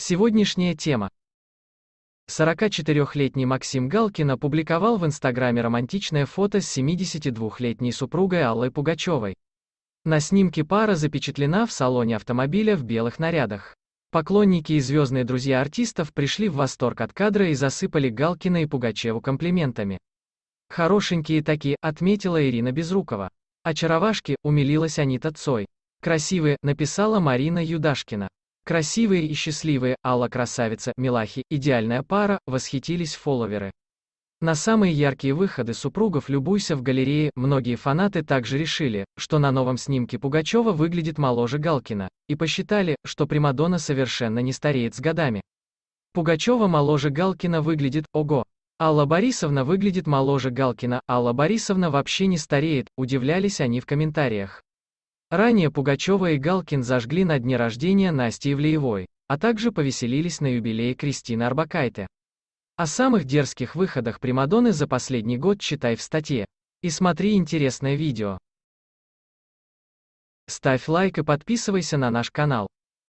Сегодняшняя тема. 44-летний Максим Галкин опубликовал в Инстаграме романтичное фото с 72-летней супругой Аллой Пугачевой. На снимке пара запечатлена в салоне автомобиля в белых нарядах. Поклонники и звездные друзья артистов пришли в восторг от кадра и засыпали Галкина и Пугачеву комплиментами. «Хорошенькие такие», — отметила Ирина Безрукова. «Очаровашки», — умилилась Анита Цой. «Красивые», — написала Марина Юдашкина. Красивые и счастливые, Алла Красавица, Милахи, идеальная пара, восхитились фолловеры. На самые яркие выходы супругов любуйся в галерее, многие фанаты также решили, что на новом снимке Пугачева выглядит моложе Галкина, и посчитали, что Примадонна совершенно не стареет с годами. Пугачева моложе Галкина выглядит, ого. Алла Борисовна выглядит моложе Галкина, Алла Борисовна вообще не стареет, удивлялись они в комментариях. Ранее Пугачева и Галкин зажгли на дне рождения Насти Ивлеевой, а также повеселились на юбилее Кристины Арбакайте. О самых дерзких выходах Примадонны за последний год читай в статье. И смотри интересное видео. Ставь лайк и подписывайся на наш канал.